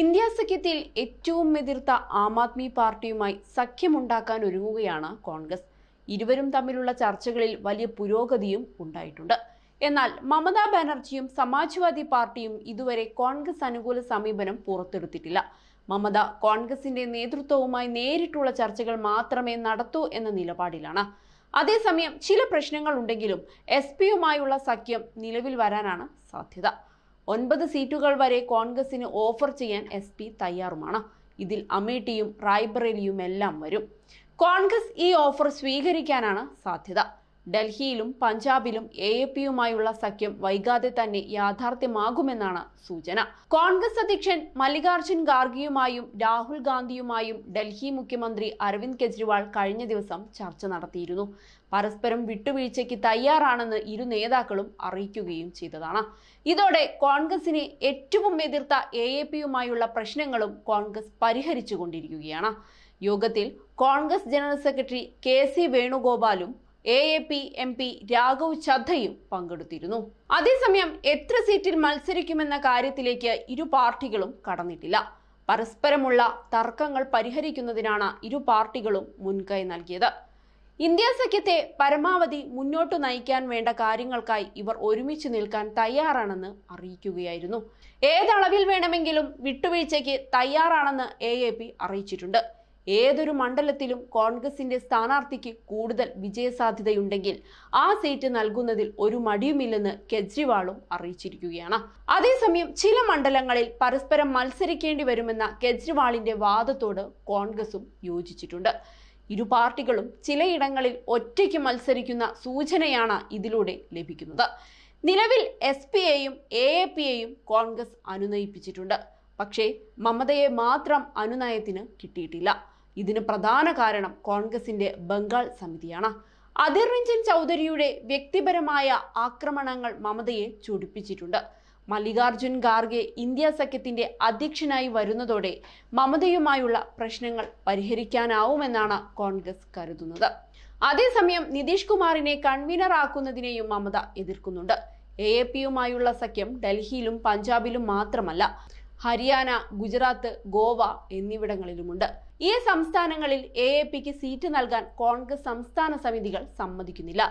India സഖ്യത്തിൽ ഏറ്റവും എതിർത്ത ആം ആദ്മി പാർട്ടിയുമായി സഖ്യമുണ്ടാക്കാൻ ഒരുങ്ങുകയാണ് കോൺഗ്രസ് ഇരുവരും തമ്മിലുള്ള ചർച്ചകളിൽ വലിയ പുരോഗതിയും ഉണ്ടായിട്ടുണ്ട് എന്നാൽ മമതാ ബാനർജിയും സമാജ്വാദി പാർട്ടിയും ഇതുവരെ കോൺഗ്രസ് അനുകൂല സമീപനം പുറത്തെടുത്തിട്ടില്ല മമത കോൺഗ്രസിന്റെ നേതൃത്വവുമായി നേരിട്ടുള്ള ചർച്ചകൾ മാത്രമേ നടത്തൂ എന്ന നിലപാടിലാണ് അതേസമയം ചില പ്രശ്നങ്ങൾ ഉണ്ടെങ്കിലും എസ് പിയുമായുള്ള സഖ്യം നിലവിൽ വരാനാണ് സാധ്യത ഒൻപത് സീറ്റുകൾ വരെ കോൺഗ്രസിന് ഓഫർ ചെയ്യാൻ എസ് പി തയ്യാറുമാണ് ഇതിൽ അമേഠിയും റായ്ബറേലിയും എല്ലാം വരും കോൺഗ്രസ് ഈ ഓഫർ സ്വീകരിക്കാനാണ് സാധ്യത ഡൽഹിയിലും പഞ്ചാബിലും എ എ പിയുമായുള്ള സഖ്യം വൈകാതെ തന്നെ യാഥാർത്ഥ്യമാകുമെന്നാണ് സൂചന കോൺഗ്രസ് അധ്യക്ഷൻ മല്ലികാർജുൻ ഖാർഗെയുമായും രാഹുൽ ഗാന്ധിയുമായും ഡൽഹി മുഖ്യമന്ത്രി അരവിന്ദ് കെജ്രിവാൾ കഴിഞ്ഞ ദിവസം ചർച്ച നടത്തിയിരുന്നു പരസ്പരം വിട്ടുവീഴ്ചയ്ക്ക് തയ്യാറാണെന്ന് ഇരു നേതാക്കളും അറിയിക്കുകയും ചെയ്തതാണ് ഇതോടെ കോൺഗ്രസിനെ ഏറ്റവും എതിർത്ത എ എ പിയുമായുള്ള പ്രശ്നങ്ങളും കോൺഗ്രസ് പരിഹരിച്ചുകൊണ്ടിരിക്കുകയാണ് യോഗത്തിൽ Congress general secretary K C വേണുഗോപാലും A A P M P Raghav ചദ്ധയും പങ്കെടുത്തിരുന്നു അതേസമയം എത്ര സീറ്റിൽ മത്സരിക്കുമെന്ന കാര്യത്തിലേക്ക് ഇരു പാർട്ടികളും കടന്നിട്ടില്ല പരസ്പരമുള്ള തർക്കങ്ങൾ പരിഹരിക്കുന്നതിനാണ് ഇരു പാർട്ടികളും മുൻകൈ നൽകിയത് ഇന്ത്യ സഖ്യത്തെ പരമാവധി മുന്നോട്ട് നയിക്കാൻ വേണ്ട കാര്യങ്ങൾക്കായി ഇവർ ഒരുമിച്ച് നിൽക്കാൻ തയ്യാറാണെന്ന് അറിയിക്കുകയായിരുന്നു ഏതളവിൽ വേണമെങ്കിലും വിട്ടുവീഴ്ചയ്ക്ക് തയ്യാറാണെന്ന് എ എ പി അറിയിച്ചിട്ടുണ്ട് ഏതൊരു മണ്ഡലത്തിലും കോൺഗ്രസിന്റെ സ്ഥാനാർത്ഥിക്ക് കൂടുതൽ വിജയസാധ്യതയുണ്ടെങ്കിൽ ആ സീറ്റ് നൽകുന്നതിൽ ഒരു മടിയുമില്ലെന്ന് കെജ്രിവാളും അറിയിച്ചിരിക്കുകയാണ് അതേസമയം ചില മണ്ഡലങ്ങളിൽ പരസ്പരം മത്സരിക്കേണ്ടി വരുമെന്ന കെജ്രിവാളിന്റെ വാദത്തോട് കോൺഗ്രസും യോജിച്ചിട്ടുണ്ട് ഇരു പാർട്ടികളും ചിലയിടങ്ങളിൽ ഒറ്റയ്ക്ക് മത്സരിക്കുന്ന സൂചനയാണ് ഇതിലൂടെ ലഭിക്കുന്നത് നിലവിൽ എസ് പി എയും എ എ പി എയും കോൺഗ്രസ് അനുനയിപ്പിച്ചിട്ടുണ്ട് പക്ഷേ മമതയെ മാത്രം അനുനയത്തിന് കിട്ടിയിട്ടില്ല ഇതിന് പ്രധാന കാരണം കോൺഗ്രസിന്റെ ബംഗാൾ സമിതിയാണ് അധിർ രഞ്ജൻ ചൗധരിയുടെ വ്യക്തിപരമായ ആക്രമണങ്ങൾ മമതയെ ചൊടിപ്പിച്ചിട്ടുണ്ട് മല്ലികാർജുൻ ഖാർഗെ ഇന്ത്യ സഖ്യത്തിന്റെ അധ്യക്ഷനായി വരുന്നതോടെ മമതയുമായുള്ള പ്രശ്നങ്ങൾ പരിഹരിക്കാനാവുമെന്നാണ് കോൺഗ്രസ് കരുതുന്നത് അതേസമയം നിതീഷ് കുമാറിനെ കൺവീനർ ആക്കുന്നതിനെയും മമത എതിർക്കുന്നുണ്ട് എ എ പിയുമായുള്ള സഖ്യം ഡൽഹിയിലും പഞ്ചാബിലും മാത്രമല്ല ഹരിയാന ഗുജറാത്ത് ഗോവ എന്നിവിടങ്ങളിലുമുണ്ട് ഈ സംസ്ഥാനങ്ങളിൽ എ എ പിക്ക് സീറ്റ് നൽകാൻ കോൺഗ്രസ് സംസ്ഥാന സമിതികൾ സമ്മതിക്കുന്നില്ല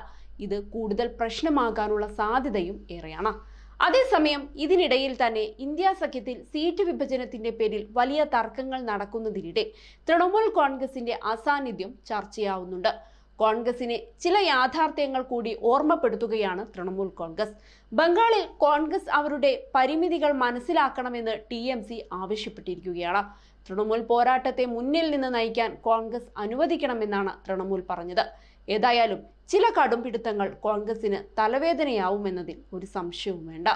ഇത് കൂടുതൽ പ്രശ്നമാകാനുള്ള സാധ്യതയും ഏറെയാണ് അതേസമയം ഇതിനിടയിൽ തന്നെ ഇന്ത്യ സഖ്യത്തിൽ സീറ്റ് വിഭജനത്തിന്റെ പേരിൽ വലിയ തർക്കങ്ങൾ നടക്കുന്നതിനിടെ തൃണമൂൽ കോൺഗ്രസിന്റെ അസാന്നിധ്യം ചർച്ചയാവുന്നുണ്ട് കോൺഗ്രസിനെ ചില യാഥാർത്ഥ്യങ്ങൾ കൂടി ഓർമ്മപ്പെടുത്തുകയാണ് തൃണമൂൽ കോൺഗ്രസ് ബംഗാളിൽ കോൺഗ്രസ് അവരുടെ പരിമിതികൾ മനസ്സിലാക്കണമെന്ന് ടി എം സി ആവശ്യപ്പെട്ടിരിക്കുകയാണ് തൃണമൂൽ പോരാട്ടത്തെ മുന്നിൽ നിന്ന് നയിക്കാൻ കോൺഗ്രസ് അനുവദിക്കണമെന്നാണ് തൃണമൂൽ പറഞ്ഞത് ഏതായാലും ചില കടുംപിടുത്തങ്ങൾ കോൺഗ്രസിന് തലവേദനയാവുമെന്നതിൽ ഒരു സംശയവും വേണ്ട